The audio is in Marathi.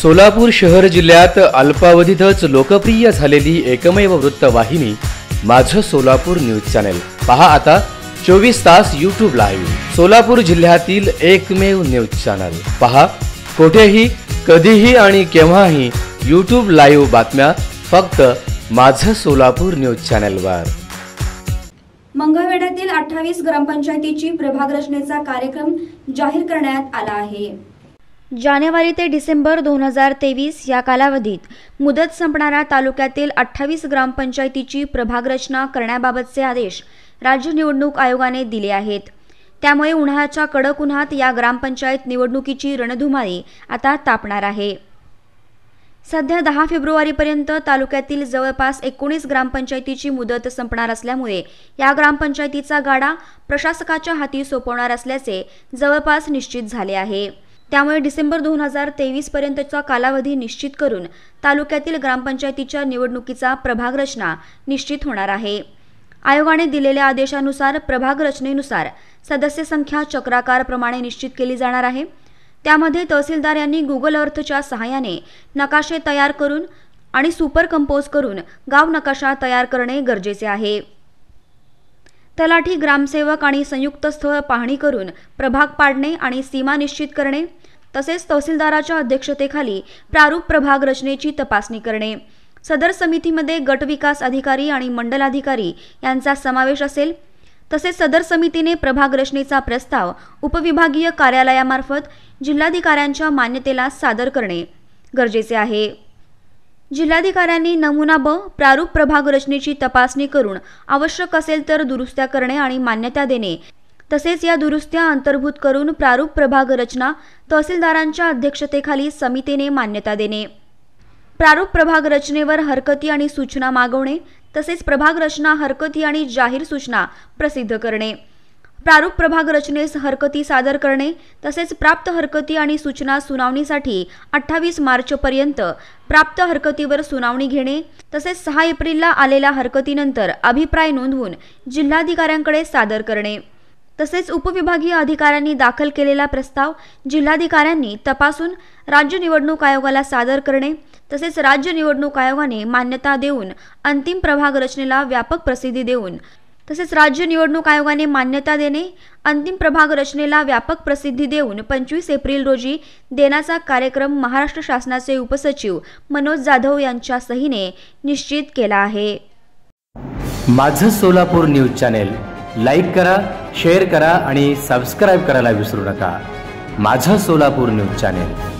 सोलापूर शहर जिल्ह्यात अल्पावधीतच लोकप्रिय झालेली एकमेव वृत्तवाहिनी माझं सोलापूर न्यूज चॅनेल पहा आता चोवीस तास यूट्यूब लाईव्ह सोलापूर जिल्ह्यातील एकमेव न्यूज चॅनल पहा कुठेही कधीही आणि केव्हाही युट्यूब लाईव्ह बातम्या फक्त माझं सोलापूर न्यूज वर मंगळवेढ्यातील अठ्ठावीस ग्रामपंचायतीची प्रभाग रचनेचा कार्यक्रम जाहीर करण्यात आला आहे जानेवारी ते डिसेंबर दोन हजार तेवीस या कालावधीत मुदत संपणाऱ्या तालुक्यातील अठ्ठावीस ग्रामपंचायतीची प्रभागरचना करण्याबाबतचे आदेश राज्य निवडणूक आयोगाने दिले आहेत त्यामुळे उन्हाळ्याच्या कडक उन्हात या ग्रामपंचायत निवडणुकीची रणधुमाळी आता तापणार आहे सध्या दहा फेब्रुवारीपर्यंत तालुक्यातील जवळपास एकोणीस ग्रामपंचायतीची मुदत संपणार असल्यामुळे या ग्रामपंचायतीचा गाडा प्रशासकाच्या हाती सोपवणार असल्याचे जवळपास निश्चित झाले आहे त्यामुळे डिसेंबर दोन हजार तेवीसपर्यंतचा कालावधी निश्चित करून तालुक्यातील ग्रामपंचायतीच्या निवडणुकीचा प्रभाग रचना निश्चित होणार आहे आयोगाने दिलेल्या आदेशानुसार प्रभाग रचनेनुसार सदस्य संख्या चक्राकारप्रमाणे निश्चित केली जाणार आहे त्यामध्ये तहसीलदार यांनी गुगल अर्थच्या सहाय्याने नकाशे तयार करून आणि सुपर कंपोज करून गाव नकाशा तयार करणे गरजेचे आहे तलाठी ग्रामसेवक आणि संयुक्त स्थळ पाहणी करून प्रभाग पाडणे आणि सीमा निश्चित करणे तसेच तहसीलदाराच्या अध्यक्षतेखाली प्रारूप प्रभाग रचनेची तपासणी करणे सदर समितीमध्ये गट विकास अधिकारी आणि मंडलाधिकारी यांचा समावेश असेल तसेच सदर समितीने प्रभाग रचनेचा प्रस्ताव उपविभागीय कार्यालयामार्फत जिल्हाधिकाऱ्यांच्या मान्यतेला सादर करणे गरजेचे आहे जिल्हाधिकाऱ्यांनी नमुना ब प्रारूप प्रभाग रचनेची तपासणी करून आवश्यक असेल तर दुरुस्त्या करणे आणि मान्यता देणे तसेच या दुरुस्त्या अंतर्भूत करून प्रारूप प्रभाग रचना तहसीलदारांच्या अध्यक्षतेखाली समितीने मान्यता देणे प्रारूप प्रभाग रचनेवर हरकती आणि सूचना मागवणे तसेच प्रभाग रचना हरकती आणि जाहीर सूचना प्रसिद्ध करणे प्रारूप प्रभाग रचनेस हरकती सादर करणे तसेच प्राप्त हरकती आणि सूचना सुनावणीसाठी अठ्ठावीस मार्चपर्यंत प्राप्त हरकतीवर सुनावणी घेणे तसेच सहा एप्रिलला आलेल्या हरकतीनंतर अभिप्राय नोंदवून जिल्हाधिकाऱ्यांकडे सादर करणे तसेच उपविभागीय अधिकाऱ्यांनी दाखल केलेला प्रस्ताव जिल्हाधिकाऱ्यांनी तपासून राज्य निवडणूक आयोगाला सादर करणे तसेच राज्य निवडणूक आयोगाने मान्यता देऊन अंतिम प्रभाग रचनेला व्यापक प्रसिद्धी देऊन तसेच राज्य निवडणूक आयोगाने मान्यता देणे अंतिम प्रभाग रचनेला व्यापक प्रसिद्धी देऊन पंचवीस एप्रिल रोजी देण्याचा कार्यक्रम महाराष्ट्र शासनाचे उपसचिव मनोज जाधव यांच्या सहीने निश्चित केला आहे माझं सोलापूर न्यूज चॅनेल लाईक करा शेअर करा आणि सबस्क्राईब करायला विसरू नका माझं सोलापूर न्यूज चॅनेल